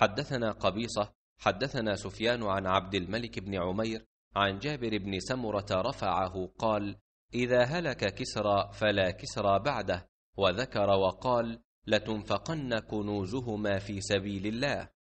حدثنا قبيصة حدثنا سفيان عن عبد الملك بن عمير عن جابر بن سمرة رفعه قال إذا هلك كسرى فلا كسرى بعده وذكر وقال لتنفقن كنوزهما في سبيل الله